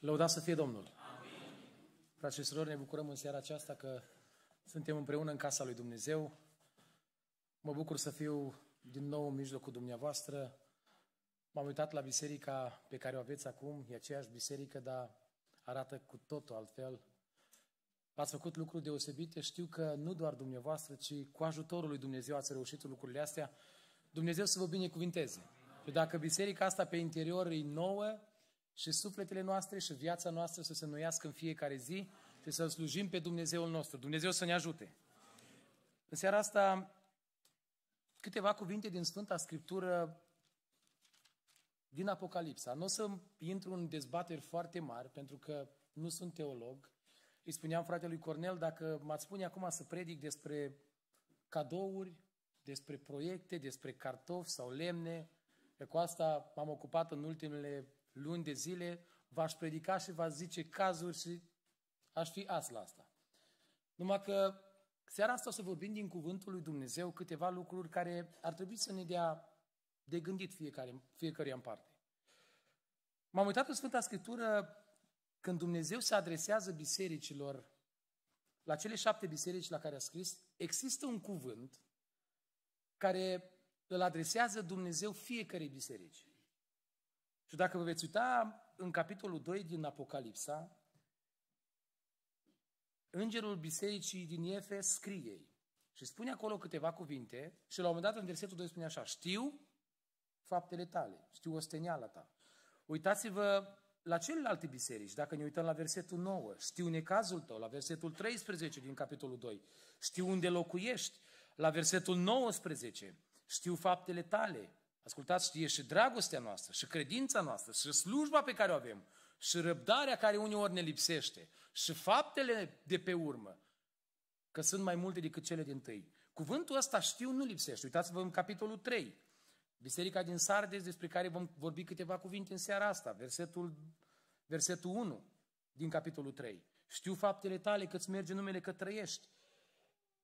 Lăudați să fie Domnul! Amin. și ne bucurăm în seara aceasta că suntem împreună în casa lui Dumnezeu. Mă bucur să fiu din nou în mijlocul dumneavoastră. M-am uitat la biserica pe care o aveți acum, e aceeași biserică, dar arată cu totul altfel. Ați făcut lucruri deosebite, știu că nu doar dumneavoastră, ci cu ajutorul lui Dumnezeu ați reușit lucrurile astea. Dumnezeu să vă binecuvinteze. Și dacă biserica asta pe interior e nouă, și sufletele noastre și viața noastră să se înnoiască în fiecare zi și să slujim pe Dumnezeul nostru. Dumnezeu să ne ajute! În seara asta, câteva cuvinte din Sfânta Scriptură din Apocalipsa. Nu o să intru în dezbateri foarte mari, pentru că nu sunt teolog. Îi spuneam fratelui Cornel, dacă m-ați spune acum să predic despre cadouri, despre proiecte, despre cartofi sau lemne, că cu asta m-am ocupat în ultimele luni de zile, v-aș predica și v-aș zice cazuri și aș fi as la asta. Numai că seara asta o să vorbim din Cuvântul lui Dumnezeu câteva lucruri care ar trebui să ne dea de gândit fiecare, fiecare în parte. M-am uitat în Sfânta Scriptură când Dumnezeu se adresează bisericilor, la cele șapte biserici la care a scris, există un cuvânt care îl adresează Dumnezeu fiecare biserici. Și dacă vă veți uita în capitolul 2 din Apocalipsa, îngerul bisericii din Efes scrie și spune acolo câteva cuvinte și la un moment dat în versetul 2 spune așa, știu faptele tale, știu osteniala ta. Uitați-vă la celelalte biserici, dacă ne uităm la versetul 9, știu necazul tău, la versetul 13 din capitolul 2, știu unde locuiești, la versetul 19, știu faptele tale, Ascultați, știe și dragostea noastră, și credința noastră, și slujba pe care o avem, și răbdarea care uneori ne lipsește, și faptele de pe urmă, că sunt mai multe decât cele din tâi. Cuvântul ăsta știu nu lipsește. Uitați-vă în capitolul 3, biserica din Sardes, despre care vom vorbi câteva cuvinte în seara asta, versetul, versetul 1 din capitolul 3. Știu faptele tale, că îți merge numele că trăiești.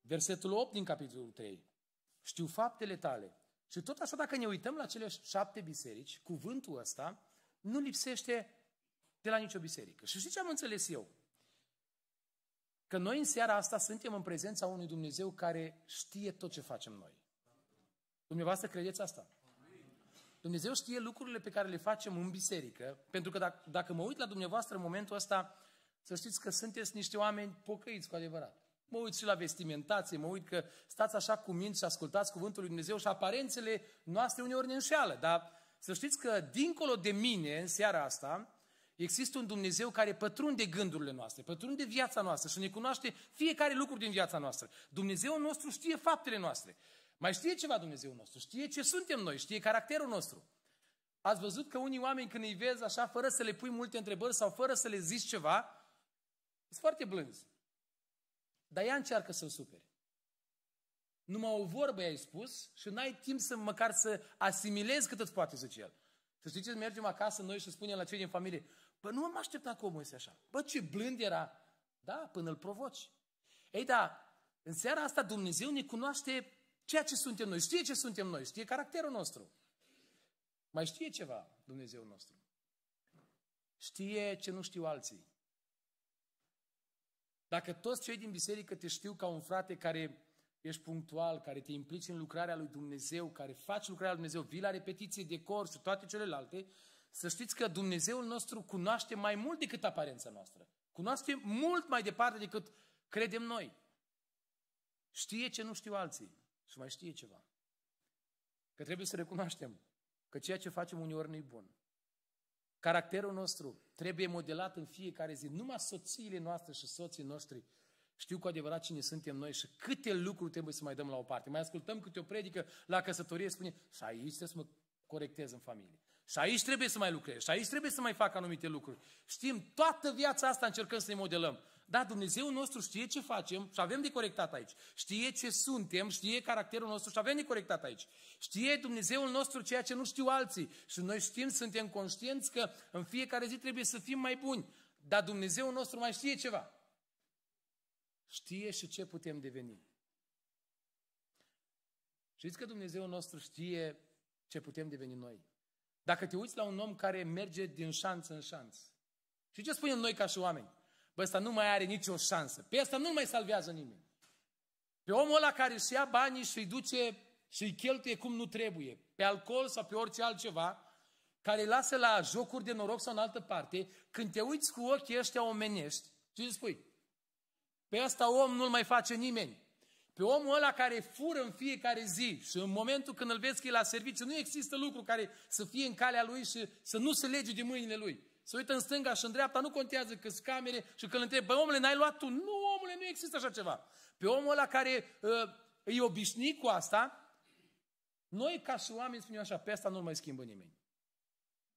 Versetul 8 din capitolul 3. Știu faptele tale, și tot așa, dacă ne uităm la cele șapte biserici, cuvântul ăsta nu lipsește de la nicio biserică. Și știți ce am înțeles eu? Că noi în seara asta suntem în prezența unui Dumnezeu care știe tot ce facem noi. Dumneavoastră credeți asta? Dumnezeu știe lucrurile pe care le facem în biserică, pentru că dacă, dacă mă uit la dumneavoastră în momentul ăsta, să știți că sunteți niște oameni pocăiți cu adevărat. Mă uit și la vestimentație, mă uit că stați așa cu minți și ascultați cuvântul lui Dumnezeu și aparențele noastre uneori ne înșeală. Dar să știți că dincolo de mine, în seara asta, Există un Dumnezeu care pătrunde gândurile noastre, pătrunde viața noastră și ne cunoaște fiecare lucru din viața noastră. Dumnezeu nostru știe faptele noastre. Mai știe ceva Dumnezeu nostru, știe ce suntem noi, știe caracterul nostru. Ați văzut că unii oameni când îi vezi așa, fără să le pui multe întrebări sau fără să le zici ceva, sunt foarte blânzi. Dar ea încearcă să-l supere. Numai o vorbă i-ai spus și n-ai timp să măcar să asimilezi cât îți poate zice el. Să ce, mergem acasă noi și spunem la cei din familie, bă, nu m-am așteptat cu omul este așa. Bă, ce blând era. Da, până îl provoci. Ei, da, în seara asta Dumnezeu ne cunoaște ceea ce suntem noi, știe ce suntem noi, știe caracterul nostru. Mai știe ceva Dumnezeu nostru. Știe ce nu știu alții. Dacă toți cei din biserică te știu ca un frate care ești punctual, care te implici în lucrarea lui Dumnezeu, care faci lucrarea lui Dumnezeu, vii la repetiție de cor și toate celelalte, să știți că Dumnezeul nostru cunoaște mai mult decât aparența noastră. Cunoaște mult mai departe decât credem noi. Știe ce nu știu alții și mai știe ceva. Că trebuie să recunoaștem că ceea ce facem uneori nu-i bun. Caracterul nostru trebuie modelat în fiecare zi. Numai soțiile noastre și soții noștri știu cu adevărat cine suntem noi și câte lucruri trebuie să mai dăm la o parte. Mai ascultăm câte o predică la căsătorie, spune, și aici trebuie să mă corectez în familie. Și aici trebuie să mai lucrez, și aici trebuie să mai fac anumite lucruri. Știm, toată viața asta încercăm să ne modelăm. Da, Dumnezeu nostru știe ce facem și avem de corectat aici. Știe ce suntem, știe caracterul nostru și avem de corectat aici. Știe Dumnezeul nostru ceea ce nu știu alții. Și noi știm, suntem conștienți că în fiecare zi trebuie să fim mai buni. Dar Dumnezeul nostru mai știe ceva. Știe și ce putem deveni. Știți că Dumnezeul nostru știe ce putem deveni noi. Dacă te uiți la un om care merge din șanță în șanță, și ce spunem noi ca și oameni? Bă, ăsta nu mai are nicio șansă. Pe ăsta nu mai salvează nimeni. Pe omul ăla care își ia banii și îi duce și îi cheltuie cum nu trebuie, pe alcool sau pe orice altceva, care îi lasă la jocuri de noroc sau în altă parte, când te uiți cu ochii ăștia omenești, ce îi spui? Pe ăsta om nu-l mai face nimeni. Pe omul ăla care fură în fiecare zi și în momentul când îl vezi că e la serviciu, nu există lucru care să fie în calea lui și să nu se lege de mâinile lui se uită în stânga și în dreapta, nu contează câți camere și când întreb, băi omule, n-ai luat tu? Nu, omule, nu există așa ceva. Pe omul ăla care uh, ă, îi obișnui cu asta, noi ca și oameni spunem așa, pe asta nu mai schimbă nimeni.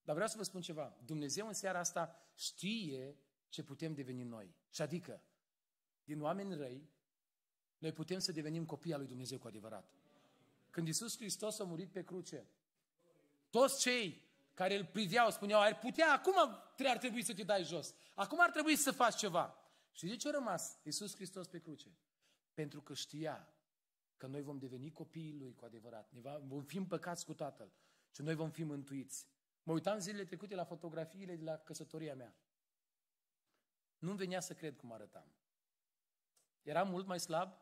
Dar vreau să vă spun ceva. Dumnezeu în seara asta știe ce putem deveni noi. Și adică, din oameni răi, noi putem să devenim copii al lui Dumnezeu cu adevărat. Când Isus Hristos a murit pe cruce, toți cei care îl priveau, spuneau, ar putea, acum ar trebui să te dai jos. Acum ar trebui să faci ceva. Și de ce a rămas Iisus Hristos pe cruce? Pentru că știa că noi vom deveni copiii Lui cu adevărat. Ne vom fi împăcați cu Tatăl și noi vom fi mântuiți. Mă uitam zilele trecute la fotografiile de la căsătoria mea. nu venea să cred cum arătam. Eram mult mai slab,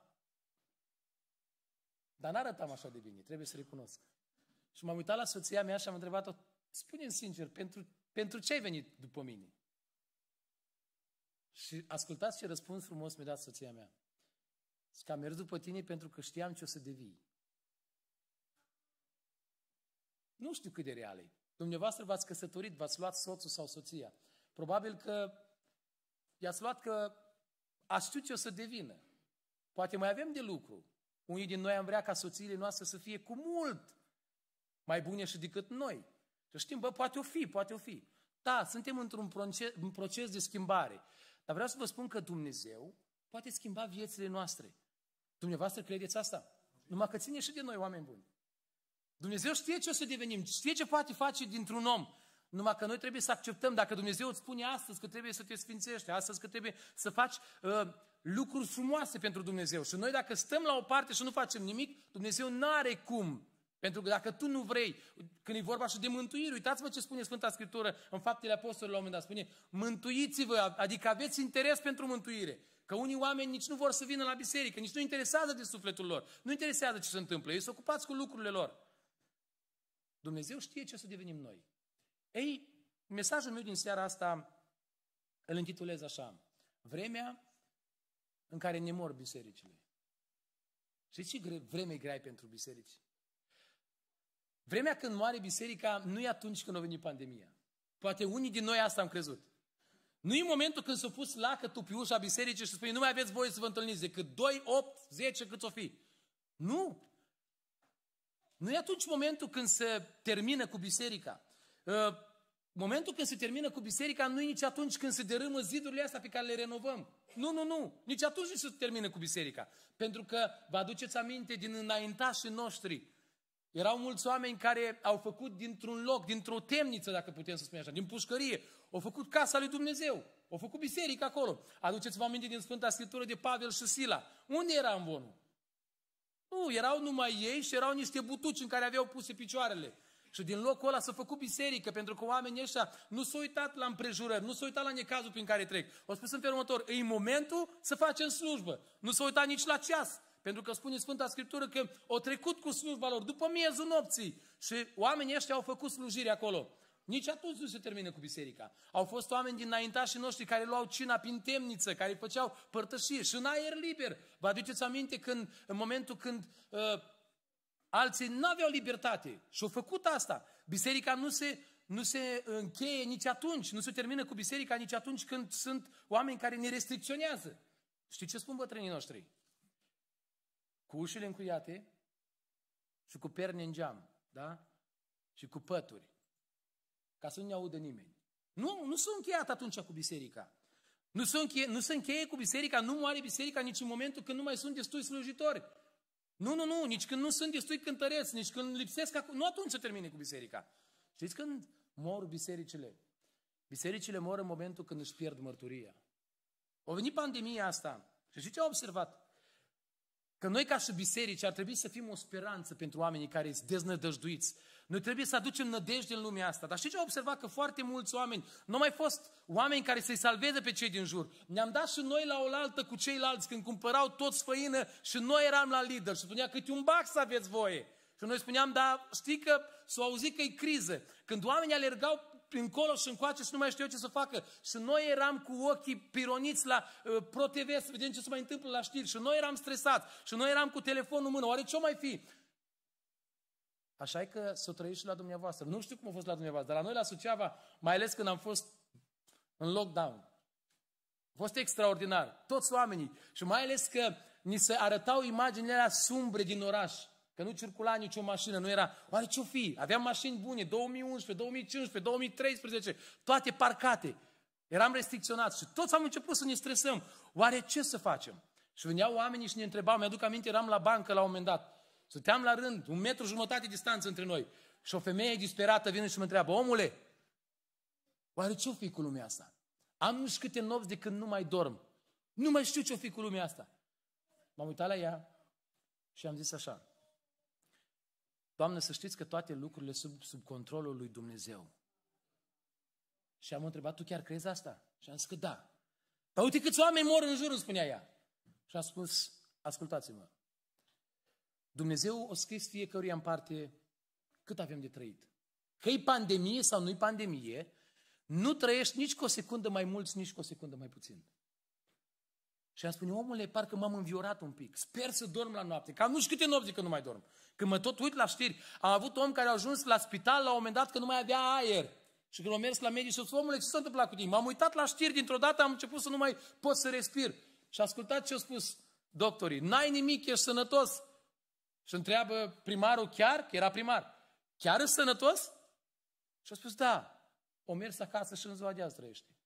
dar n-arătam așa de bine, trebuie să recunosc. Și m-am uitat la soția mea și am întrebat-o, spune sincer, pentru, pentru ce ai venit după mine? Și ascultați ce răspuns frumos mi-a dat soția mea. Că am mers după tine pentru că știam ce o să devii. Nu știu cât de reale. Dumneavoastră v-ați căsătorit, v-ați luat soțul sau soția. Probabil că i-ați luat că a știut ce o să devină. Poate mai avem de lucru. Unii din noi am vrea ca soțiile noastre să fie cu mult mai bune și decât noi. Și știm, bă, poate o fi, poate o fi. Da, suntem într-un proces, proces de schimbare. Dar vreau să vă spun că Dumnezeu poate schimba viețile noastre. Dumneavoastră credeți asta? Numai că ține și de noi, oameni buni. Dumnezeu știe ce o să devenim, știe ce poate face dintr-un om. Numai că noi trebuie să acceptăm, dacă Dumnezeu îți spune astăzi că trebuie să te sfințești, astăzi că trebuie să faci uh, lucruri frumoase pentru Dumnezeu. Și noi dacă stăm la o parte și nu facem nimic, Dumnezeu nu are cum pentru că dacă tu nu vrei, când e vorba și de mântuire, uitați-vă ce spune Sfânta Scriptură în Faptele Apostolilor la un moment dat, spune, mântuiți-vă, adică aveți interes pentru mântuire. Că unii oameni nici nu vor să vină la biserică, nici nu interesează de sufletul lor, nu interesează ce se întâmplă, ei sunt ocupați cu lucrurile lor. Dumnezeu știe ce să devenim noi. Ei, mesajul meu din seara asta îl intitulez așa, vremea în care ne mor bisericile. Și ce vreme e grea pentru biserici? Vremea când moare biserica nu e atunci când a venit pandemia. Poate unii din noi asta am crezut. Nu e momentul când s-a pus lacătul pe ușa bisericii și spune nu mai aveți voie să vă întâlniți decât 2, 8, 10, cât o fi. Nu! Nu e atunci momentul când se termină cu biserica. Ă, momentul când se termină cu biserica nu e nici atunci când se derâmă zidurile astea pe care le renovăm. Nu, nu, nu. Nici atunci nu se termină cu biserica. Pentru că vă aduceți aminte din înaintașii noștri erau mulți oameni care au făcut dintr-un loc, dintr-o temniță, dacă putem să spunem așa, din pușcărie, au făcut casa lui Dumnezeu, au făcut biserică acolo. Aduceți-vă aminte din Sfânta Scriptură de Pavel și Sila. Unde era amvonul? Nu, erau numai ei și erau niște butuci în care aveau puse picioarele. Și din locul ăla s-a făcut biserică, pentru că oamenii ăștia nu s-au uitat la împrejurări, nu s-au uitat la necazul prin care trec. Au spus în felul următor, e momentul să facem slujbă. Nu s-au uitat nici la ceas. Pentru că spune Sfânta Scriptură că o trecut cu slujba lor după miezul nopții și oamenii ăștia au făcut slujiri acolo. Nici atunci nu se termină cu biserica. Au fost oameni dinaintașii noștri care luau cina prin temniță, care făceau părtășie și în aer liber. Vă aduceți aminte când, în momentul când uh, alții nu aveau libertate și au făcut asta. Biserica nu se, nu se încheie nici atunci, nu se termină cu biserica nici atunci când sunt oameni care ne restricționează. Știți ce spun bătrânii noștri? cu ușile încuiate și cu perne în geam, da? Și cu pături, ca să nu ne audă nimeni. Nu, nu sunt încheiat atunci cu biserica. Nu se, încheie, nu se încheie cu biserica, nu moare biserica nici în momentul când nu mai sunt destui slujitori. Nu, nu, nu, nici când nu sunt destui cântăreți, nici când lipsesc, acum, nu atunci se termine cu biserica. Știți când mor bisericile? Bisericile mor în momentul când își pierd mărturia. O venit pandemia asta și știți ce au observat? Că noi ca și biserici ar trebui să fim o speranță pentru oamenii care sunt deznădăjduiți. Noi trebuie să aducem nădejde în lumea asta. Dar știți ce am observat? Că foarte mulți oameni, nu au mai fost oameni care să-i salveze pe cei din jur. Ne-am dat și noi la oaltă cu ceilalți când cumpărau toți făină și noi eram la lider și spunea câte un bac să aveți voie. Și noi spuneam, dar știi că s-au auzit că e criză. Când oamenii alergau prin colo și încoace și nu mai știu ce să facă. Și noi eram cu ochii pironiți la uh, ProTV să vedem ce se mai întâmplă la știri. Și noi eram stresați. Și noi eram cu telefonul în mână. Oare ce mai fi? Așa e că să o trăiești și la dumneavoastră. Nu știu cum a fost la dumneavoastră, dar la noi la Suceava, mai ales când am fost în lockdown, a fost extraordinar. Toți oamenii. Și mai ales că ni se arătau imaginele alea sumbre din oraș. Că nu circula nicio mașină, nu era, oare ce-o fi? Aveam mașini bune, 2011, 2015, 2013, toate parcate. Eram restricționați și toți am început să ne stresăm. Oare ce să facem? Și veneau oamenii și ne întrebau, mi-aduc aminte, eram la bancă la un moment dat. Stăteam la rând, un metru jumătate distanță între noi. Și o femeie disperată vine și mă întreabă, omule, oare ce-o fi cu lumea asta? Am nu știu câte nopți de când nu mai dorm. Nu mai știu ce-o fi cu lumea asta. M-am uitat la ea și am zis așa, Doamne, să știți că toate lucrurile sunt sub controlul lui Dumnezeu. Și am întrebat, tu chiar crezi asta? Și am zis că da. Păi uite câți oameni mor în jurul, spunea ea. Și a spus, ascultați-mă, Dumnezeu o scris fiecăruia în parte cât avem de trăit. Că e pandemie sau nu e pandemie, nu trăiești nici cu o secundă mai mult, nici cu o secundă mai puțin. Și am spune, omule, parcă m-am înviorat un pic. Sper să dorm la noapte. Cam nu știu câte nopți că nu mai dorm. Când mă tot uit la știri, am avut om care a ajuns la spital la un moment dat că nu mai avea aer. Și când am mers la medic și spus, omule, ce s-a întâmplat cu tine? M-am uitat la știri, dintr-o dată am început să nu mai pot să respir. Și ascultat ce au spus doctorii. N-ai nimic, ești sănătos. Și întreabă primarul chiar, că era primar, chiar ești sănătos? Și a spus, da, o mers acasă și în ziua de azi trăiește.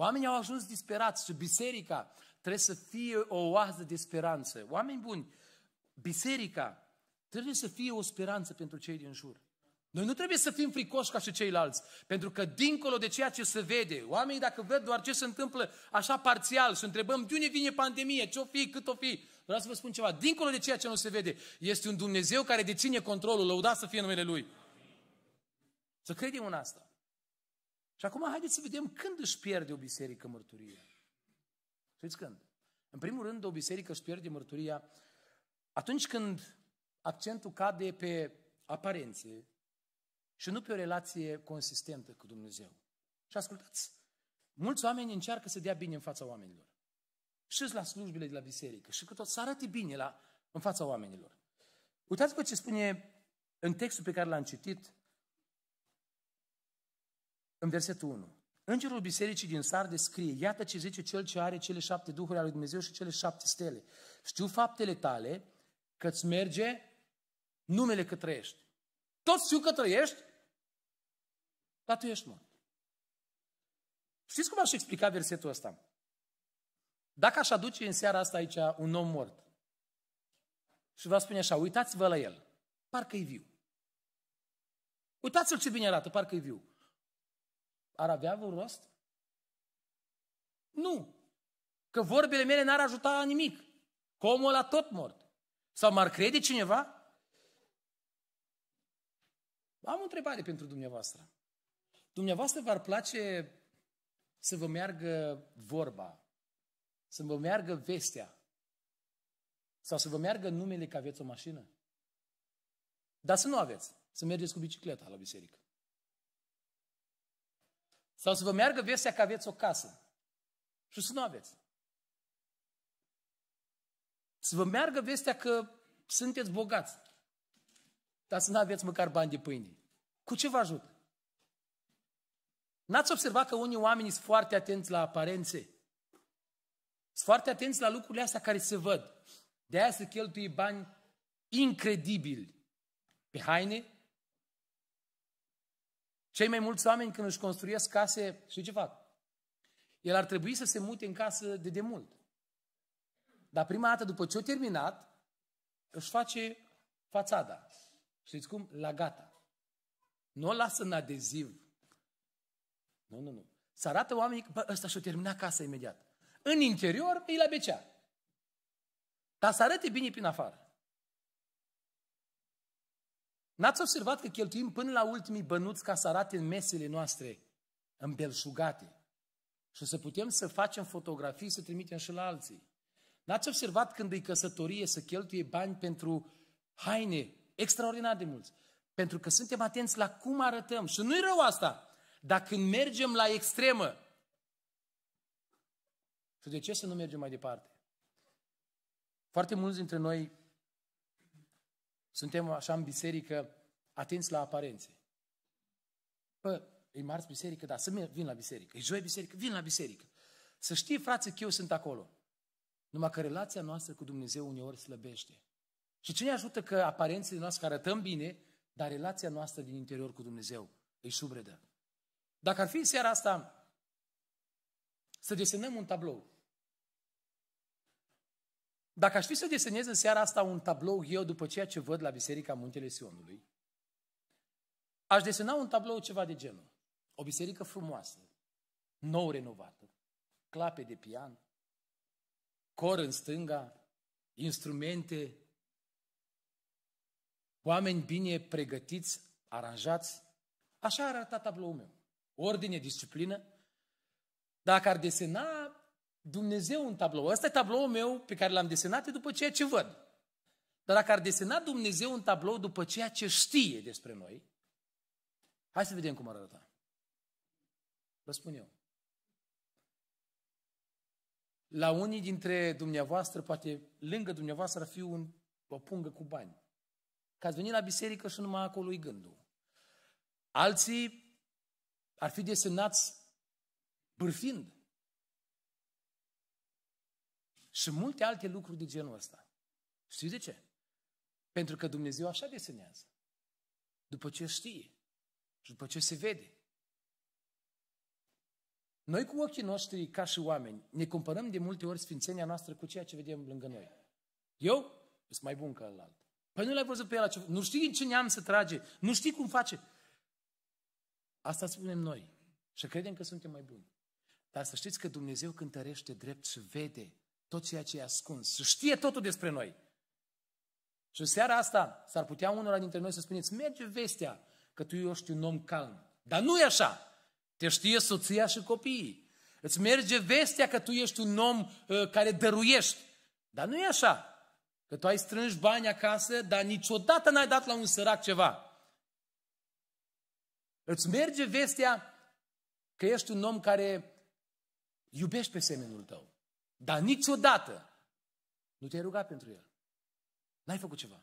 Oamenii au ajuns disperați și biserica trebuie să fie o oază de speranță. Oameni buni, biserica trebuie să fie o speranță pentru cei din jur. Noi nu trebuie să fim fricoși ca și ceilalți, pentru că dincolo de ceea ce se vede, oamenii dacă văd doar ce se întâmplă așa parțial și întrebăm de unde vine pandemie, ce-o fi, cât o fi, vreau să vă spun ceva, dincolo de ceea ce nu se vede, este un Dumnezeu care deține controlul, lăudat să fie numele Lui. Să credem în asta. Și acum haideți să vedem când își pierde o biserică mărturia. Știți când? În primul rând, o biserică își pierde mărturia atunci când accentul cade pe aparențe și nu pe o relație consistentă cu Dumnezeu. Și ascultați, mulți oameni încearcă să dea bine în fața oamenilor. Și la slujbele de la biserică și că tot să arate bine la, în fața oamenilor. Uitați-vă ce spune în textul pe care l-am citit, în versetul 1. Îngerul bisericii din Sarde scrie, iată ce zice cel ce are cele șapte duhuri ale lui Dumnezeu și cele șapte stele. Știu faptele tale, că îți merge numele că trăiești. Toți știu că trăiești, dar tu ești mort. Știți cum aș explica versetul ăsta? Dacă aș aduce în seara asta aici un om mort și vă spune așa, uitați-vă la el, parcă e viu. Uitați-l ce bine arată, parcă e viu ar avea vreun rost? Nu. Că vorbele mele n-ar ajuta nimic. Că omul a tot mort. Sau m-ar crede cineva? Am o întrebare pentru dumneavoastră. Dumneavoastră v-ar place să vă meargă vorba, să vă meargă vestea, sau să vă meargă numele că aveți o mașină? Dar să nu aveți, să mergeți cu bicicleta la biserică. Sau să vă meargă vestea că aveți o casă și să nu aveți. Să vă meargă vestea că sunteți bogați, dar să nu aveți măcar bani de pâine. Cu ce vă ajută? N-ați observat că unii oameni sunt foarte atenți la aparențe? Sunt foarte atenți la lucrurile astea care se văd. De aia se cheltuie bani incredibili pe haine, cei mai mulți oameni când își construiesc case, știi ce fac? El ar trebui să se mute în casă de demult. Dar prima dată, după ce o terminat, își face fațada. Știți cum? La gata. Nu o lasă în adeziv. Nu, nu, nu. Să arată oamenii că ăsta și-o termina casa imediat. În interior, e la becea. Dar să arate bine prin afară. N-ați observat că cheltuim până la ultimii bănuți ca să arate în mesele noastre îmbelșugate și să putem să facem fotografii, să trimitem și la alții. N-ați observat când îi căsătorie să cheltuie bani pentru haine extraordinar de mulți? Pentru că suntem atenți la cum arătăm. Și nu-i rău asta, dar când mergem la extremă. Și de ce să nu mergem mai departe? Foarte mulți dintre noi suntem așa în biserică atenți la aparențe. Bă, e marți biserică, da, să vin la biserică. E joi biserică, vin la biserică. Să știi, frață, că eu sunt acolo. Numai că relația noastră cu Dumnezeu uneori slăbește. Și ce ne ajută că aparențele noastre arătăm bine, dar relația noastră din interior cu Dumnezeu îi subredă. Dacă ar fi seara asta să desenăm un tablou dacă aș fi să desenez în seara asta un tablou eu după ceea ce văd la Biserica Muntele Sionului, aș desena un tablou ceva de genul. O biserică frumoasă, nou renovată, clape de pian, cor în stânga, instrumente, oameni bine pregătiți, aranjați. Așa arăta tabloul meu. Ordine, disciplină. Dacă ar desena Dumnezeu în tablou. Asta e tabloul meu pe care l-am desenat e după ceea ce văd. Dar dacă ar desena Dumnezeu un tablou după ceea ce știe despre noi, hai să vedem cum ar arăta. Vă spun eu. La unii dintre dumneavoastră, poate lângă dumneavoastră, ar fi un, o pungă cu bani. Că ați venit la biserică și numai acolo e gândul. Alții ar fi desenați bârfind. Și multe alte lucruri de genul ăsta. Știți de ce? Pentru că Dumnezeu așa desenează. După ce știe și după ce se vede. Noi cu ochii noștri, ca și oameni, ne cumpărăm de multe ori sfințenia noastră cu ceea ce vedem lângă noi. Eu sunt mai bun ca altul. Păi nu l-ai văzut pe el, ce... nu știi în ce neam să trage, nu știi cum face. Asta spunem noi și credem că suntem mai buni. Dar să știți că Dumnezeu cântărește drept și vede tot ceea ce e ascuns. Și știe totul despre noi. Și seara asta s-ar putea unora dintre noi să spuneți, merge vestea că tu ești un om calm. Dar nu e așa. Te știe soția și copiii. Îți merge vestea că tu ești un om uh, care dăruiești. Dar nu e așa. Că tu ai strâns bani acasă, dar niciodată n-ai dat la un sărac ceva. Îți merge vestea că ești un om care iubești pe semenul tău. Dar niciodată nu te-ai rugat pentru el. N-ai făcut ceva.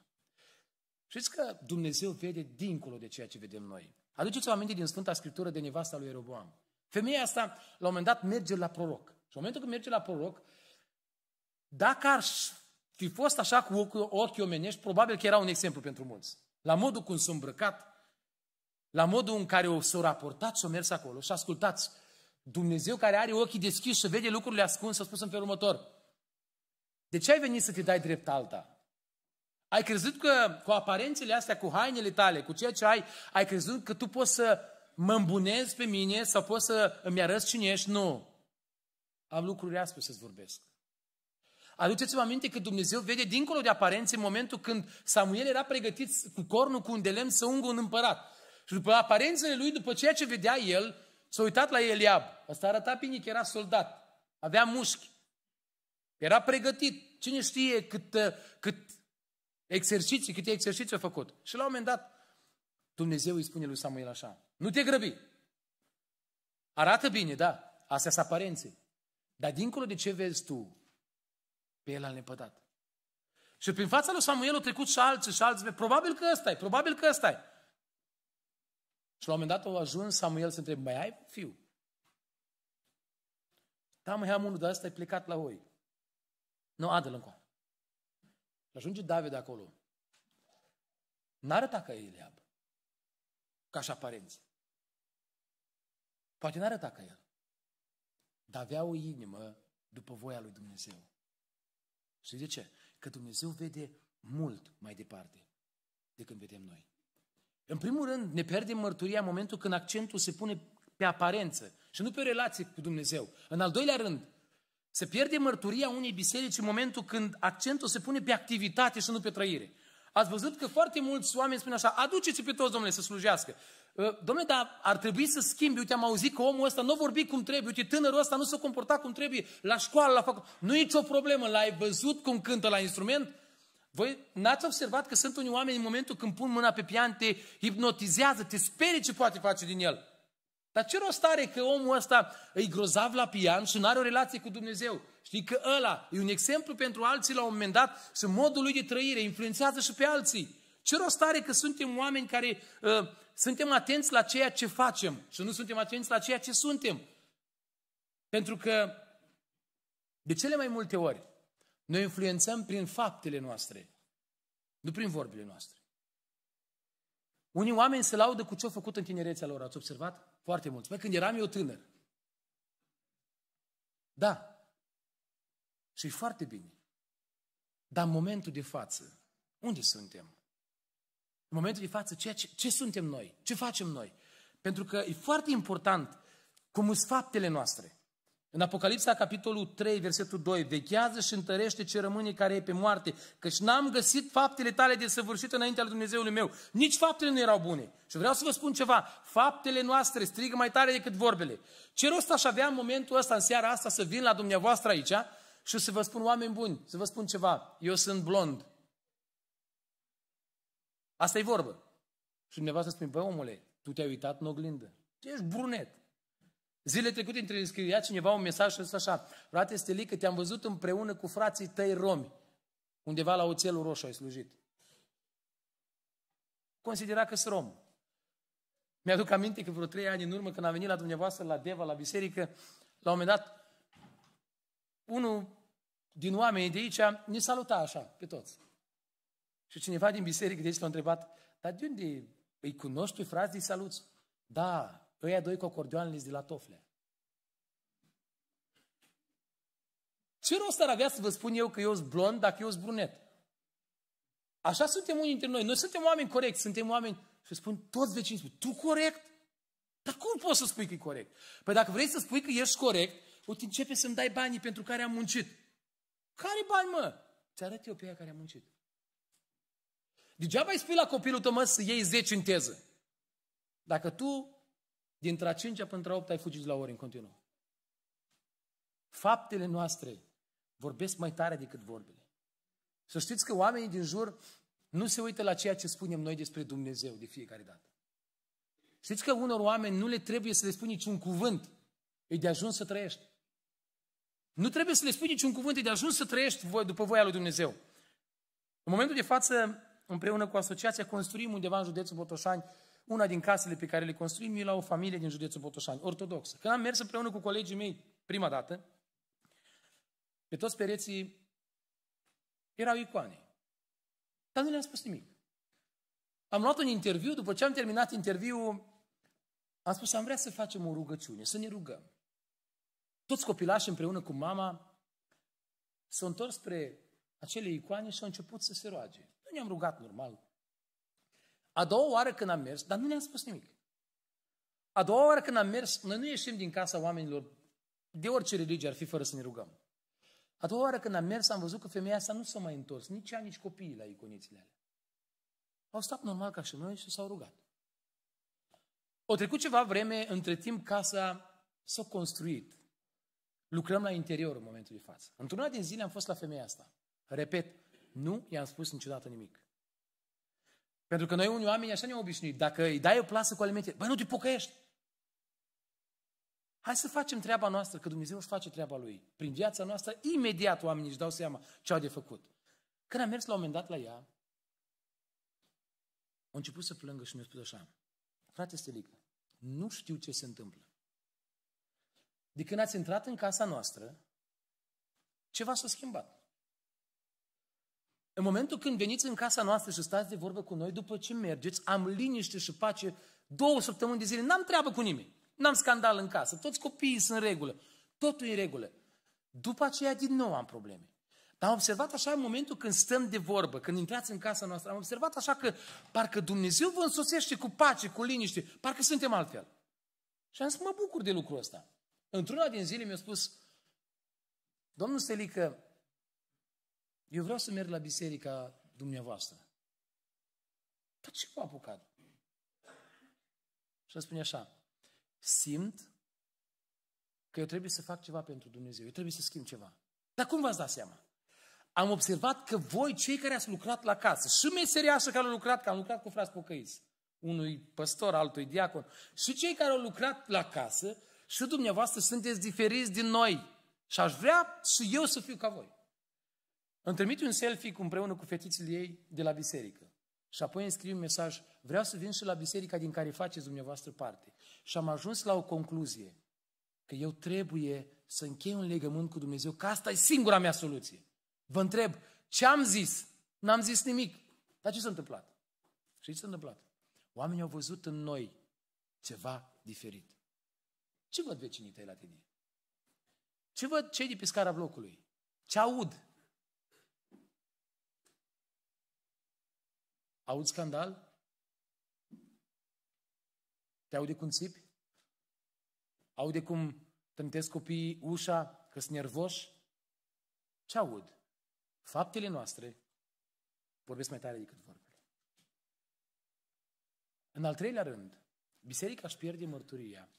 Știți că Dumnezeu vede dincolo de ceea ce vedem noi. Aduceți-vă aminte din Sfânta Scriptură de nevasta lui Eroboam. Femeia asta, la un moment dat, merge la proroc. Și în momentul când merge la proroc, dacă ar fi fost așa cu ochii omenești, probabil că era un exemplu pentru mulți. La modul cum s-a îmbrăcat, la modul în care o s-a raportat și a mers acolo. Și ascultați, Dumnezeu care are ochii deschiși și vede lucrurile ascunse, a spus în felul următor. De ce ai venit să te dai drept alta? Ai crezut că cu aparențele astea, cu hainele tale, cu ceea ce ai, ai crezut că tu poți să mă îmbunezi pe mine sau poți să îmi arăți cine ești? Nu. Am lucruri aspre să-ți vorbesc. Aduceți-vă aminte că Dumnezeu vede dincolo de aparențe în momentul când Samuel era pregătit cu cornul, cu un de lemn să ungă un împărat. Și după aparențele lui, după ceea ce vedea el, S-a uitat la Eliab. Ăsta arăta bine că era soldat. Avea mușchi. Era pregătit. Cine știe cât, uh, cât exerciții, câte exerciții a făcut. Și la un moment dat, Dumnezeu îi spune lui Samuel așa. Nu te grăbi. Arată bine, da. Astea sunt aparențe. Dar dincolo de ce vezi tu, pe el a nepădat. Și prin fața lui Samuel au trecut și alții și alții. Probabil că ăsta e, probabil că ăsta e. Și la un moment dat a ajuns Samuel să întrebe, mai ai fiu? Da, mai am unul, dar ăsta e plecat la oi. Nu, adă-l Și Ajunge David acolo. N-arăta că e Eliab. Ca și aparență. Poate n-arăta ca el. Dar avea o inimă după voia lui Dumnezeu. Și de ce? Că Dumnezeu vede mult mai departe decât vedem noi. În primul rând, ne pierdem mărturia în momentul când accentul se pune pe aparență și nu pe o relație cu Dumnezeu. În al doilea rând, se pierde mărturia unei biserici în momentul când accentul se pune pe activitate și nu pe trăire. Ați văzut că foarte mulți oameni spun așa, aduceți pe toți, domnule, să slujească. Ă, domnule, dar ar trebui să schimbi. Uite, am auzit că omul ăsta nu vorbi cum trebuie. Uite, tânărul ăsta nu se comporta cum trebuie. La școală, la facultate. Nu e nicio problemă. L-ai văzut cum cântă la instrument? Voi n-ați observat că sunt unii oameni în momentul când pun mâna pe pian, te hipnotizează, te sperie ce poate face din el. Dar ce rost are că omul ăsta îi grozav la pian și nu are o relație cu Dumnezeu? Știi că ăla e un exemplu pentru alții la un moment dat și modul lui de trăire influențează și pe alții. Ce rost are că suntem oameni care uh, suntem atenți la ceea ce facem și nu suntem atenți la ceea ce suntem? Pentru că de cele mai multe ori noi influențăm prin faptele noastre, nu prin vorbile noastre. Unii oameni se laudă cu ce au făcut în tinerețea lor, ați observat? Foarte mulți. Păi când eram eu tânăr. Da. Și foarte bine. Dar în momentul de față, unde suntem? În momentul de față, ce, ce, ce suntem noi? Ce facem noi? Pentru că e foarte important cum sunt faptele noastre. În Apocalipsa, capitolul 3, versetul 2, vechează și întărește ce rămâne care e pe moarte, căci n-am găsit faptele tale de săvârșit înaintea lui Dumnezeului meu. Nici faptele nu erau bune. Și vreau să vă spun ceva, faptele noastre strigă mai tare decât vorbele. Ce rost aș avea în momentul ăsta, în seara asta, să vin la dumneavoastră aici și să vă spun, oameni buni, să vă spun ceva, eu sunt blond. Asta e vorbă. Și dumneavoastră spune, băi omule, tu te-ai uitat în oglindă. Ești brunet. Zile trecute între înscria cineva un mesaj și a așa, frate Stelică, te-am văzut împreună cu frații tăi romi, undeva la oțelul roșu ai slujit. Considera că sunt rom. Mi-aduc aminte că vreo trei ani în urmă, când am venit la dumneavoastră, la Deva, la biserică, la un moment dat, unul din oamenii de aici ne saluta așa, pe toți. Și cineva din biserică de aici l-a întrebat, dar de unde îi cunoști pe frați de saluți? Da, ăia doi cu acordeoanele de la tofle. Ce rost ar avea să vă spun eu că eu sunt blond dacă eu sunt brunet? Așa suntem unii dintre noi. Noi suntem oameni corecți, suntem oameni și spun toți vecinii, spun, tu corect? Dar cum poți să spui că e corect? Păi dacă vrei să spui că ești corect, uite, începe să-mi dai banii pentru care am muncit. Care bani, mă? Ți-arăt eu pe ea care am muncit. Degeaba îi spui la copilul tău, mă, să iei 10 în teză. Dacă tu Dintre a cincea până a opt ai fugit la ori în continuu. Faptele noastre vorbesc mai tare decât vorbele. Să știți că oamenii din jur nu se uită la ceea ce spunem noi despre Dumnezeu de fiecare dată. Știți că unor oameni nu le trebuie să le spui niciun cuvânt. E de ajuns să trăiești. Nu trebuie să le spui niciun cuvânt, e de ajuns să trăiești după voia lui Dumnezeu. În momentul de față, împreună cu asociația, construim undeva în județul Botoșani una din casele pe care le construim e la o familie din județul Botoșani, ortodoxă. Când am mers împreună cu colegii mei prima dată, pe toți pereții erau icoane. Dar nu le-am spus nimic. Am luat un interviu, după ce am terminat interviul, am spus, am vrea să facem o rugăciune, să ne rugăm. Toți copilașii împreună cu mama s-au întors spre acele icoane și au început să se roage. Nu ne-am rugat normal, a doua oară când am mers, dar nu ne-a spus nimic. A doua oară când am mers, noi nu ieșim din casa oamenilor de orice religie ar fi fără să ne rugăm. A doua oară când am mers, am văzut că femeia asta nu s-a mai întors, nici ea, nici copiii la iconițele alea. Au stat normal ca și noi și s-au rugat. O trecut ceva vreme, între timp casa s-a construit. Lucrăm la interior în momentul de față. Într-una din zile am fost la femeia asta. Repet, nu i-am spus niciodată nimic. Pentru că noi unii oameni așa ne au obișnuit. Dacă îi dai o plasă cu alimente, băi, nu te pocăiești. Hai să facem treaba noastră, că Dumnezeu își face treaba Lui. Prin viața noastră, imediat oamenii își dau seama ce au de făcut. Când am mers la un moment dat la ea, a început să plângă și mi-a spus așa, frate Stelică, nu știu ce se întâmplă. De când ați intrat în casa noastră, ceva s-a schimbat. În momentul când veniți în casa noastră și stați de vorbă cu noi după ce mergeți, am liniște și pace două săptămâni de zile, n-am treabă cu nimeni, n-am scandal în casă, toți copiii sunt în regulă, totul e în regulă. După aceea din nou am probleme. Dar am observat așa în momentul când stăm de vorbă, când intrați în casa noastră, am observat așa că parcă Dumnezeu vă însoțește cu pace, cu liniște, parcă suntem altfel. Și am zis, mă bucur de lucrul ăsta. Într-una din zile mi-a spus, domnul Stelică, eu vreau să merg la biserica dumneavoastră. Dar ce m-a apucat? Și spune așa, simt că eu trebuie să fac ceva pentru Dumnezeu, eu trebuie să schimb ceva. Dar cum v-ați dat seama? Am observat că voi, cei care ați lucrat la casă, și meseriașă care au lucrat, că am lucrat cu frați pocăiți, unui păstor, altui diacon, și cei care au lucrat la casă, și dumneavoastră sunteți diferiți din noi. Și aș vrea și eu să fiu ca voi. Îmi trimite un selfie cu împreună cu fetițele ei de la biserică. Și apoi îmi scrie un mesaj, vreau să vin și la biserica din care faceți dumneavoastră parte. Și am ajuns la o concluzie, că eu trebuie să închei un legământ cu Dumnezeu, că asta e singura mea soluție. Vă întreb, ce am zis? N-am zis nimic. Dar ce s-a întâmplat? Și ce s-a întâmplat? Oamenii au văzut în noi ceva diferit. Ce văd vecinii tăi la tine? Ce văd cei de pe scara blocului? Ce aud? Auzi scandal? Te aude cum țipi? Aude cum trântesc copiii ușa, că sunt nervoși? Ce aud? Faptele noastre vorbesc mai tare decât vorbele. În al treilea rând, biserica își pierde mărturia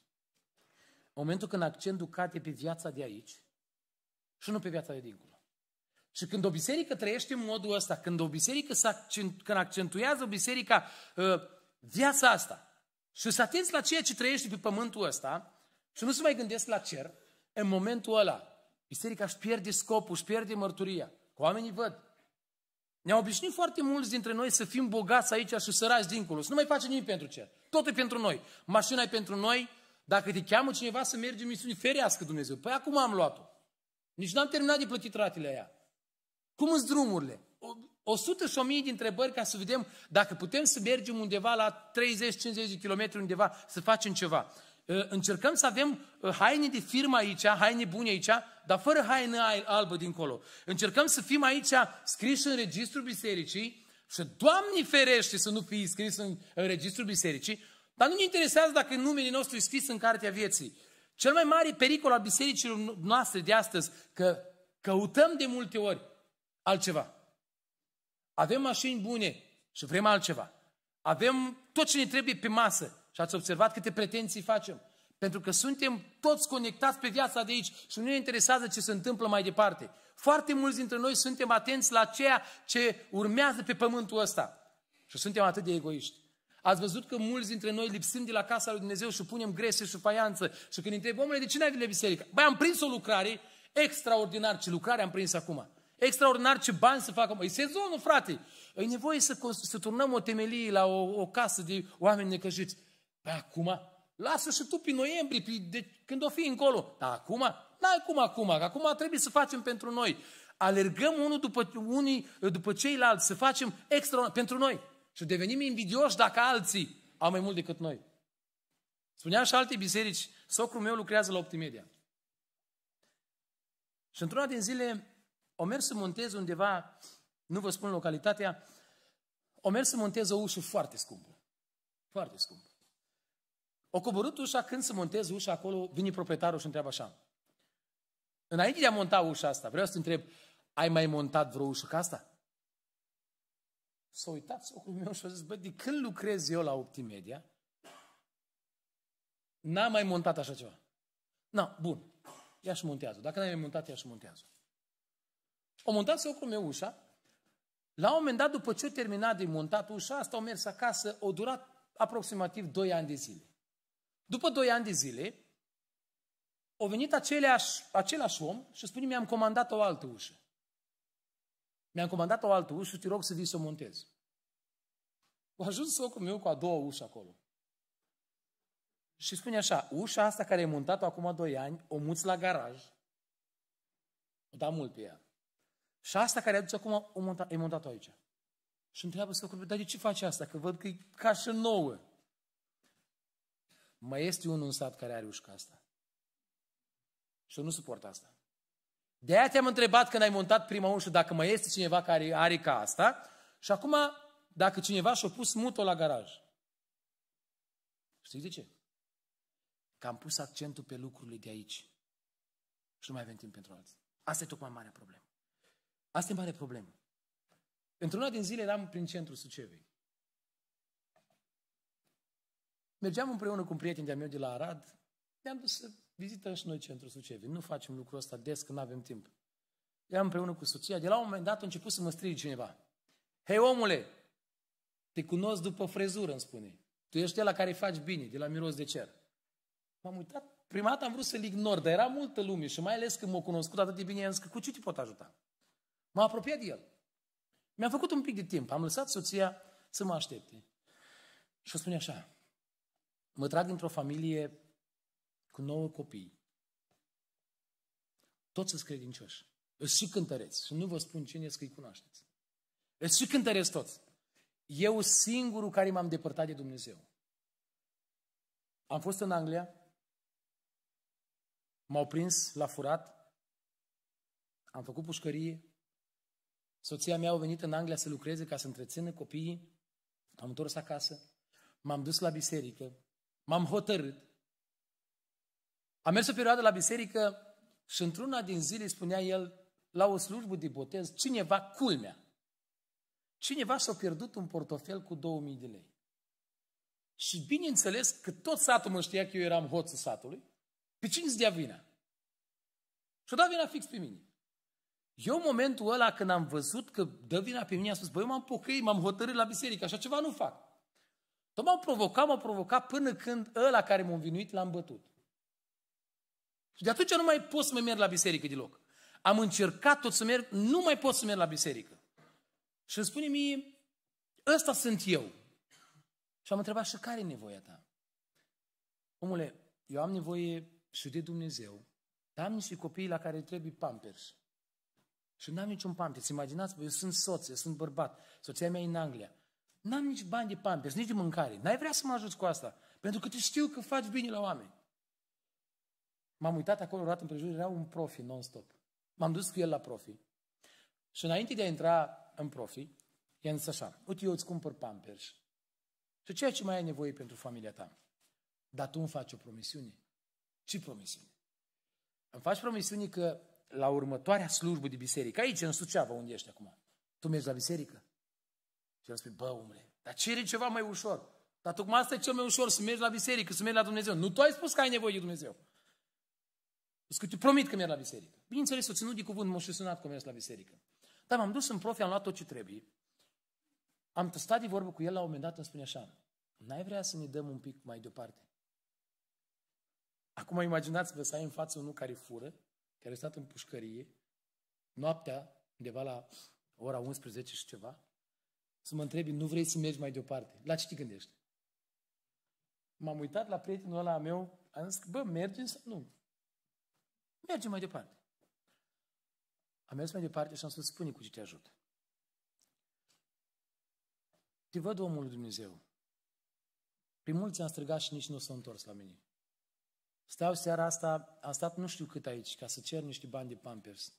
în momentul când accentul cade pe viața de aici și nu pe viața de dincolo. Și când o biserică trăiește în modul ăsta, când o biserică când accentuează biserica ă, viața asta și să atenți la ceea ce trăiește pe pământul ăsta și nu se mai gândesc la cer, în momentul ăla, biserica își pierde scopul, își pierde mărturia. Că oamenii văd. Ne-au obișnuit foarte mulți dintre noi să fim bogați aici și sărați dincolo. Să nu mai face nimic pentru cer. Totul e pentru noi. Mașina e pentru noi. Dacă te cheamă cineva să mergi în misiune, ferească Dumnezeu. Păi acum am luat-o. Nici n-am terminat de plătit ratele aia. Cum sunt drumurile? O sută și o mie de întrebări ca să vedem dacă putem să mergem undeva la 30-50 de kilometri undeva să facem ceva. Ă, încercăm să avem ă, haine de firmă aici, haine bune aici, dar fără haine albă dincolo. Încercăm să fim aici scriși în registrul bisericii și Doamne ferește să nu fii scris în, în registrul bisericii, dar nu ne interesează dacă numele nostru e scris în cartea vieții. Cel mai mare pericol al bisericilor noastre de astăzi, că căutăm de multe ori altceva. Avem mașini bune și vrem altceva. Avem tot ce ne trebuie pe masă și ați observat câte pretenții facem. Pentru că suntem toți conectați pe viața de aici și nu ne interesează ce se întâmplă mai departe. Foarte mulți dintre noi suntem atenți la ceea ce urmează pe pământul ăsta. Și suntem atât de egoiști. Ați văzut că mulți dintre noi lipsim de la casa lui Dumnezeu și punem grese și faianță. Și când întrebăm, omule, de ce n-ai venit la biserică? Băi, am prins o lucrare, extraordinar ce lucrare am prins acum. Extraordinar ce bani să facă. E sezonul, frate. E nevoie să, să turnăm o temelie la o, o casă de oameni necăjiți. Păi acum, lasă și tu pe noiembrie, pe, de, când o fi încolo. Dar acum, n-ai cum acum, că acum trebuie să facem pentru noi. Alergăm unul după, unii după ceilalți, să facem extra pentru noi. Și devenim invidioși dacă alții au mai mult decât noi. Spunea și alte biserici, socrul meu lucrează la Optimedia. Și într-una din zile o mers să montez undeva, nu vă spun localitatea, o mers să montez o ușă foarte scumpă. Foarte scumpă. O coborât ușa, când să montez ușa acolo, vine proprietarul și întreabă așa. Înainte de a monta ușa asta, vreau să te întreb, ai mai montat vreo ușă ca asta? S-a uitat socul meu și a zis, bă, de când lucrez eu la Optimedia, n-am mai montat așa ceva. Na, bun, ia și montează. Dacă n-ai mai montat, ia și montează. O montat cum meu ușa, la un moment dat, după ce o terminat de montat ușa, asta o mers acasă, o durat aproximativ 2 ani de zile. După 2 ani de zile, o venit aceleași, același om și spune, mi-am comandat o altă ușă. Mi-am comandat o altă ușă și te rog să vii să o montez. A ajuns socul meu cu a doua ușă acolo. Și spune așa, ușa asta care e montat-o acum 2 ani, o muți la garaj. O da mult pe ea. Și asta care aduce acum, o monta, e montat aici. Și întreabă vă dar de ce face asta? Că văd că e ca și nouă. Mai este unul în sat care are ușca asta. Și eu nu suport asta. De aia te-am întrebat când ai montat prima ușă dacă mai este cineva care are ca asta și acum dacă cineva și-a pus mut la garaj. Știi de ce? Că am pus accentul pe lucrurile de aici. Și nu mai avem timp pentru alții. Asta e tocmai marea problemă. Asta e mare problemă. Într-una din zile eram prin centrul Sucevei. Mergeam împreună cu un prieten de-a meu de la Arad, ne-am dus să vizităm și noi centrul Sucevei. Nu facem lucrul ăsta des, că nu avem timp. Eram împreună cu soția, de la un moment dat a început să mă strige cineva. Hei omule, te cunosc după frezură, îmi spune. Tu ești la care faci bine, de la miros de cer. M-am uitat, prima dată am vrut să-l ignor, dar era multă lume și mai ales când m-a cunoscut atât de bine, am zis că cu ce te pot ajuta? M-a apropiat de el. Mi-am făcut un pic de timp. Am lăsat soția să mă aștepte. Și o spune așa. Mă trag într-o familie cu nouă copii. Toți sunt credincioși. Îți și cântăreți. Și nu vă spun cine că îi cunoașteți. Îți și cântăreți toți. Eu singurul care m-am depărtat de Dumnezeu. Am fost în Anglia, m-au prins la furat, am făcut pușcărie, Soția mea a venit în Anglia să lucreze ca să întrețină copiii. Am întors acasă, m-am dus la biserică, m-am hotărât. Am mers o perioadă la biserică și într-una din zile spunea el, la o slujbă de botez, cineva, culmea, cineva s a pierdut un portofel cu 2000 de lei. Și bineînțeles că tot satul mă știa că eu eram hoțul satului, pe cine ți dea vina? Și-o dat vina fix pe mine. Eu în momentul ăla când am văzut că dă vina pe mine, am spus, băi, m-am pocăit, m-am hotărât la biserică, așa ceva nu fac. Tot m-au provocat, m-au provocat până când ăla care m-a învinuit l-am bătut. Și de atunci nu mai pot să mă merg la biserică deloc. Am încercat tot să merg, nu mai pot să merg la biserică. Și îmi spune mie, ăsta sunt eu. Și am întrebat, și care e nevoia ta? Omule, eu am nevoie și de Dumnezeu, dar am niște copii la care trebuie pampers. Și n-am niciun pampers. Imaginați, eu sunt soț, eu sunt bărbat, soția mea e în Anglia. N-am nici bani de pampers, nici de mâncare. N-ai vrea să mă ajuți cu asta, pentru că tu știu că faci bine la oameni. M-am uitat acolo, în împrejur, era un profi non-stop. M-am dus cu el la profi. Și înainte de a intra în profi, i-am zis așa, uite, eu îți cumpăr pampers și ceea ce mai ai nevoie pentru familia ta. Dar tu îmi faci o promisiune. Ce promisiune? Îmi faci promisiune că la următoarea slujbă de biserică, aici în Suceava, unde ești acum, tu mergi la biserică? Și el spune, bă, omule, dar cere ceva mai ușor. Dar tocmai asta e cel mai ușor, să mergi la biserică, să mergi la Dumnezeu. Nu tu ai spus că ai nevoie de Dumnezeu. Îți că te promit că merg la biserică. Bineînțeles, o ținut de cuvânt, m-a și sunat că merg la biserică. Dar m-am dus în profi, am luat tot ce trebuie. Am stat de vorbă cu el la un moment dat, îmi spune așa, n-ai vrea să ne dăm un pic mai deoparte? Acum imaginați-vă să ai în față unul care fură care a stat în pușcărie, noaptea, undeva la ora 11 și ceva, să mă întrebi, nu vrei să mergi mai departe? La ce te gândești? M-am uitat la prietenul ăla meu, am zis, bă, mergem sau nu? Mergem mai departe. Am mers mai departe și am spus, spune cu ce te ajut. Te văd omul lui Dumnezeu. Prin mulți am strigat și nici nu s-a întors la mine. Stau seara asta, am stat nu știu cât aici ca să cer niște bani de Pampers.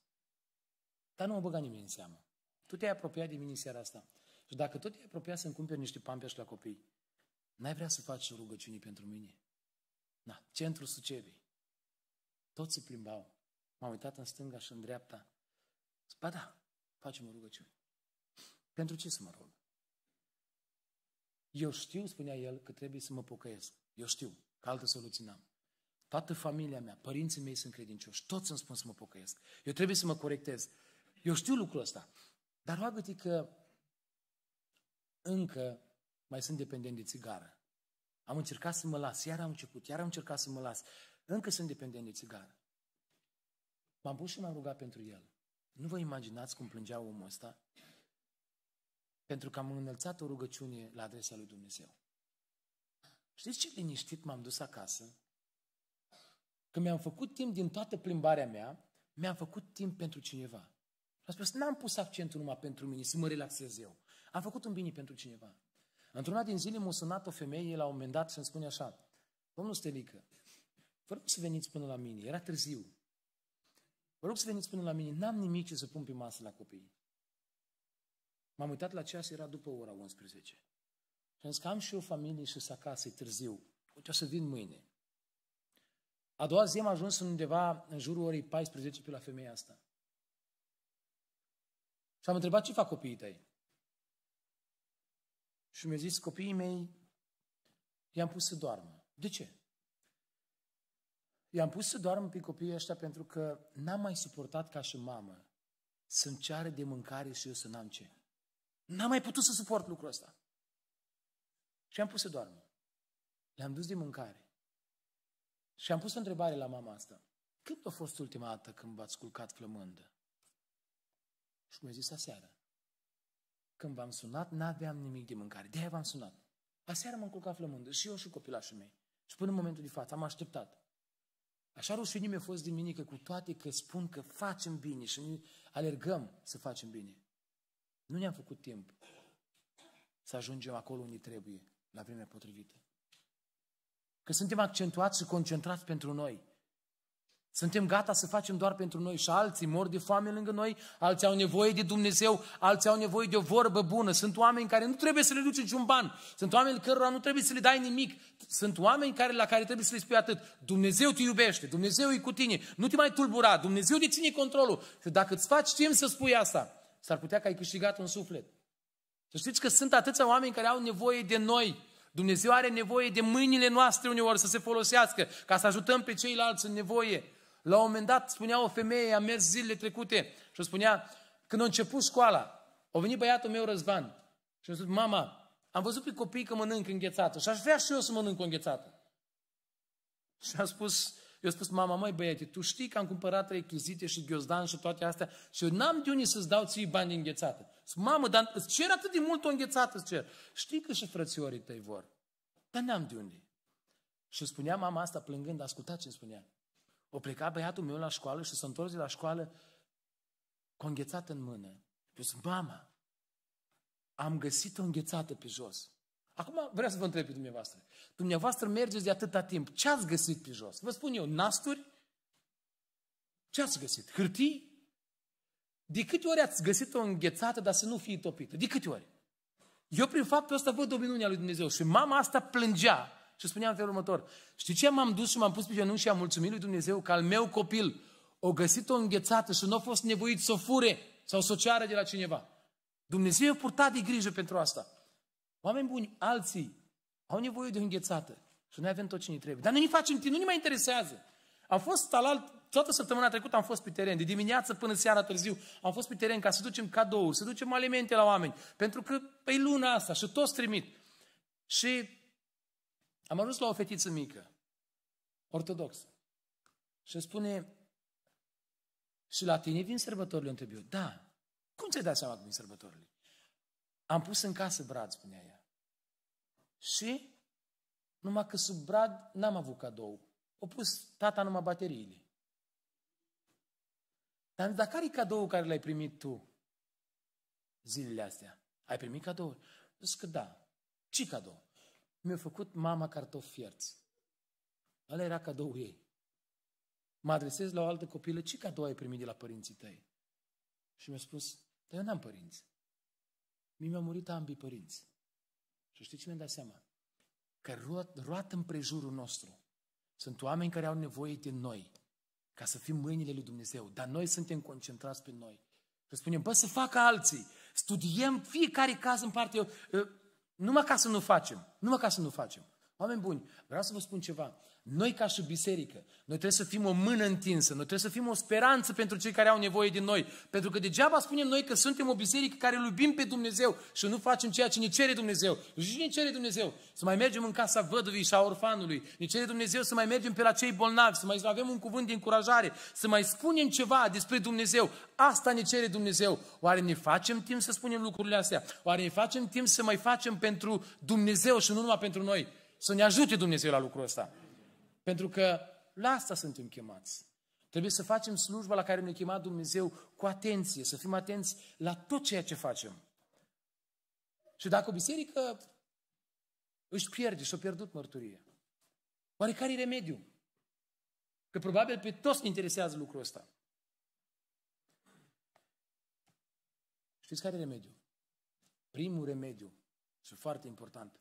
Dar nu mă băga nimeni în seamă. Tu te-ai apropiat de mine seara asta. Și dacă tot te-ai apropiat să-mi cumperi niște Pampers la copii, n-ai vrea să faci o rugăciune pentru mine? Na, centru Sucerii. Toți se plimbau. M-am uitat în stânga și în dreapta. Zic, ba da, facem o rugăciune. Pentru ce să mă rog? Eu știu, spunea el, că trebuie să mă pocăiesc. Eu știu că altă soluție n-am. Toată familia mea, părinții mei sunt credincioși, toți îmi spun să mă pocăiesc. Eu trebuie să mă corectez. Eu știu lucrul ăsta. Dar roagă că încă mai sunt dependent de țigară. Am încercat să mă las, iar am început, iar am încercat să mă las. Încă sunt dependent de țigară. M-am pus și m-am rugat pentru el. Nu vă imaginați cum plângea omul ăsta? Pentru că am înălțat o rugăciune la adresa lui Dumnezeu. Știți ce liniștit m-am dus acasă? Când mi-am făcut timp din toată plimbarea mea, mi-am făcut timp pentru cineva. Și am spus, n-am pus accentul numai pentru mine, să mă relaxez eu. Am făcut un bine pentru cineva. Într-una din zile m-a sunat o femeie la un moment dat și îmi spune așa, Domnul Stelică, vă rog să veniți până la mine, era târziu. Vă rog să veniți până la mine, n-am nimic ce să pun pe masă la copii. M-am uitat la ceas, era după ora 11. Și am zis că am și o familie și să acasă, e târziu. Uite, o să vin mâine. A doua zi am ajuns undeva în jurul orei 14 pe la femeia asta. Și am întrebat ce fac copiii tăi. Și mi-a zis, copiii mei i-am pus să doarmă. De ce? I-am pus să doarmă pe copiii ăștia pentru că n-am mai suportat ca și mamă să-mi ceară de mâncare și eu să n-am ce. N-am mai putut să suport lucrul ăsta. Și am pus să doarmă. Le-am dus de mâncare. Și am pus o întrebare la mama asta. Când a fost ultima dată când v-ați culcat flămândă? Și mi-a zis aseară. Când v-am sunat, n-aveam nimic de mâncare. De-aia v-am sunat. Aseară m-am culcat flămândă și eu și copilașul meu. Și până în momentul de față am așteptat. Așa rușinii mi-a fost din cu toate că spun că facem bine și ne alergăm să facem bine. Nu ne-am făcut timp să ajungem acolo unde trebuie, la vremea potrivită. Că suntem accentuați și concentrați pentru noi. Suntem gata să facem doar pentru noi și alții mor de foame lângă noi, alții au nevoie de Dumnezeu, alții au nevoie de o vorbă bună. Sunt oameni care nu trebuie să le duci niciun ban, sunt oameni cărora nu trebuie să le dai nimic, sunt oameni care, la care trebuie să le spui atât. Dumnezeu te iubește, Dumnezeu e cu tine, nu te mai tulbura, Dumnezeu te ține controlul. Și dacă îți faci timp să spui asta, s-ar putea că ai câștigat un suflet. Să știți că sunt atâția oameni care au nevoie de noi, Dumnezeu are nevoie de mâinile noastre uneori să se folosească, ca să ajutăm pe ceilalți în nevoie. La un moment dat spunea o femeie, a mers zilele trecute și spunea, când a început școala, a venit băiatul meu Răzvan și mi-a spus, mama, am văzut pe copii că mănânc înghețată și aș vrea și eu să mănânc o înghețată. Și a spus, eu spus, mama, măi băiete, tu știi că am cumpărat rechizite și ghiozdan și toate astea și eu n-am de unde să-ți dau ții bani înghețată. Spus, mamă, dar îți cer atât de mult o înghețată, îți cer. Știi că și frățiorii tăi vor, dar n-am de unde. Și spunea mama asta plângând, asculta ce spunea. O pleca băiatul meu la școală și s-a întors de la școală cu înghețată în mână. Eu spus, mama, am găsit o înghețată pe jos. Acum vreau să vă întreb pe dumneavoastră. Dumneavoastră mergeți de atâta timp. Ce ați găsit pe jos? Vă spun eu, nasturi? Ce ați găsit? Hârtii? De câte ori ați găsit-o înghețată, dar să nu fie topită? De câte ori? Eu prin faptul ăsta văd o lui Dumnezeu. Și mama asta plângea și spunea în felul următor. Știi ce m-am dus și m-am pus pe genunchi și am mulțumit lui Dumnezeu că al meu copil o găsit-o înghețată și nu a fost nevoit să o fure sau să o ceară de la cineva. Dumnezeu a purtat de grijă pentru asta. Oameni buni, alții au nevoie de o înghețată și noi avem tot ce ne trebuie. Dar noi ne facem timp, nu ne mai interesează. Am fost talalt, toată săptămâna trecută am fost pe teren, de dimineață până seara târziu, am fost pe teren ca să ducem cadouri, să ducem alimente la oameni, pentru că pe păi, luna asta și toți trimit. Și am ajuns la o fetiță mică, ortodoxă, și spune, și la tine vin sărbătorile? Întreb eu, da. Cum ți-ai dat seama că vin sărbătorile? Am pus în casă brad, spunea ea. Și numai că sub brad n-am avut cadou. O pus tata numai bateriile. Dar, dar care e cadou care l-ai primit tu zilele astea? Ai primit cadou? Zic că da. Ce cadou? Mi-a făcut mama cartofi fierți. Ăla era cadou ei. Mă adresez la o altă copilă, ce cadou ai primit de la părinții tăi? Și mi-a spus, dar eu n-am părinți. Mie mi-au murit ambii părinți. Și știți ce mi-am dat seama? Că roat, roat împrejurul nostru sunt oameni care au nevoie de noi ca să fim mâinile lui Dumnezeu. Dar noi suntem concentrați pe noi. Și spunem, bă, să facă alții. Studiem fiecare caz în parte. Eu, numai ca să nu facem. Numai ca să nu facem. Oameni buni, vreau să vă spun ceva. Noi ca și biserică, noi trebuie să fim o mână întinsă, noi trebuie să fim o speranță pentru cei care au nevoie din noi. Pentru că degeaba spunem noi că suntem o biserică care îl iubim pe Dumnezeu și nu facem ceea ce ne cere Dumnezeu. Și ne cere Dumnezeu să mai mergem în casa văduvii și a orfanului. Ne cere Dumnezeu să mai mergem pe la cei bolnavi, să mai avem un cuvânt de încurajare, să mai spunem ceva despre Dumnezeu. Asta ne cere Dumnezeu. Oare ne facem timp să spunem lucrurile astea? Oare ne facem timp să mai facem pentru Dumnezeu și nu numai pentru noi? Să ne ajute Dumnezeu la lucrul ăsta. Pentru că la asta suntem chemați. Trebuie să facem slujba la care ne-a chemat Dumnezeu cu atenție, să fim atenți la tot ceea ce facem. Și dacă o biserică își pierde și-a pierdut mărturie, oare care e remediu? Că probabil pe toți ne interesează lucrul ăsta. Știți care e remediu? Primul remediu, și foarte important,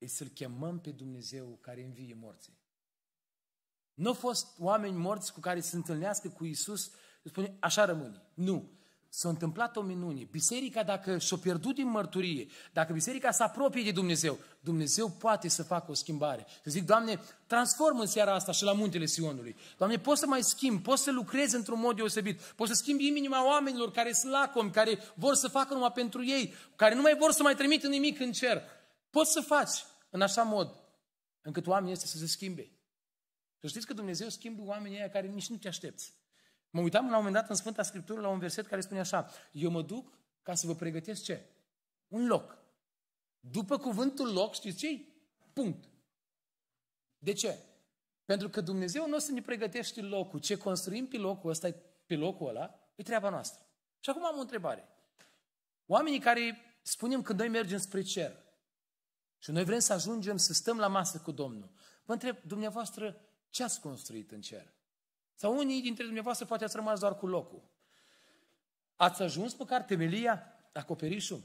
e să-L chemăm pe Dumnezeu care învie morții. Nu au fost oameni morți cu care se întâlnească cu Iisus, spune, așa rămâne. Nu. S-a întâmplat o minune. Biserica, dacă și-a pierdut din mărturie, dacă biserica se apropie de Dumnezeu, Dumnezeu poate să facă o schimbare. Să zic, Doamne, transformă în seara asta și la muntele Sionului. Doamne, poți să mai schimb, poți să lucrezi într-un mod deosebit, poți să schimbi inima oamenilor care sunt lacomi, care vor să facă numai pentru ei, care nu mai vor să mai trimită nimic în cer. Poți să faci în așa mod încât oamenii ăștia să se schimbe. Să știți că Dumnezeu schimbă oamenii ăia care nici nu te aștepți. Mă uitam la un moment dat în Sfânta Scriptură la un verset care spune așa, eu mă duc ca să vă pregătesc ce? Un loc. După cuvântul loc, știți ce Punct. De ce? Pentru că Dumnezeu nu o să ne pregătește locul. Ce construim pe locul ăsta, pe locul ăla, e treaba noastră. Și acum am o întrebare. Oamenii care spunem că noi mergem spre cer, și noi vrem să ajungem să stăm la masă cu Domnul. Vă întreb, dumneavoastră, ce ați construit în cer? Sau unii dintre dumneavoastră poate ați rămas doar cu locul. Ați ajuns măcar temelia, acoperișul?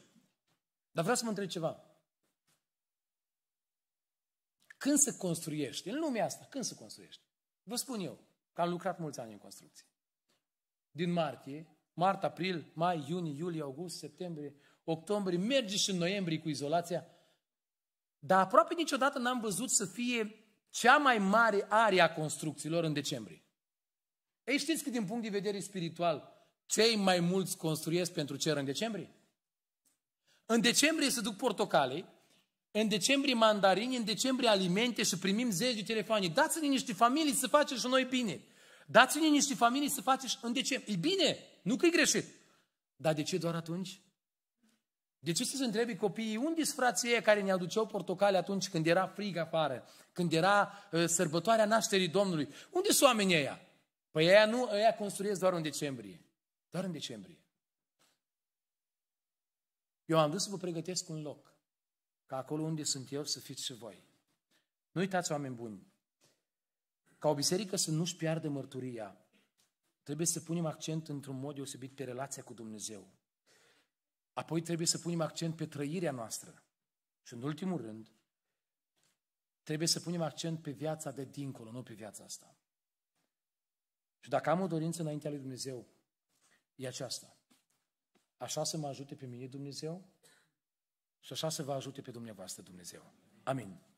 Dar vreau să mă întreb ceva. Când se construiește? În lumea asta, când se construiește? Vă spun eu, că am lucrat mulți ani în construcție. Din martie, mart, april, mai, iunie, iulie, august, septembrie, octombrie, mergi și în noiembrie cu izolația, dar aproape niciodată n-am văzut să fie cea mai mare are a construcțiilor în decembrie. Ei știți că din punct de vedere spiritual, cei mai mulți construiesc pentru cer în decembrie? În decembrie se duc portocale, în decembrie mandarini, în decembrie alimente și primim zeci de telefoane. Dați-ne niște familii să facem și noi bine. Dați-ne niște familii să facem și în decembrie. E bine, nu că e greșit. Dar de ce doar atunci? De ce să se întrebi copiii, unde sunt frații ei care ne aduceau portocale atunci când era frig afară, când era uh, sărbătoarea nașterii Domnului? Unde sunt oamenii ăia? Păi ăia nu, ăia construiesc doar în decembrie. Doar în decembrie. Eu am vrut să vă pregătesc un loc, ca acolo unde sunt eu să fiți și voi. Nu uitați, oameni buni, ca o biserică să nu-și piardă mărturia, trebuie să punem accent într-un mod deosebit pe relația cu Dumnezeu. Apoi trebuie să punem accent pe trăirea noastră. Și în ultimul rând, trebuie să punem accent pe viața de dincolo, nu pe viața asta. Și dacă am o dorință înaintea lui Dumnezeu, e aceasta. Așa să mă ajute pe mine Dumnezeu și așa să vă ajute pe dumneavoastră Dumnezeu. Amin.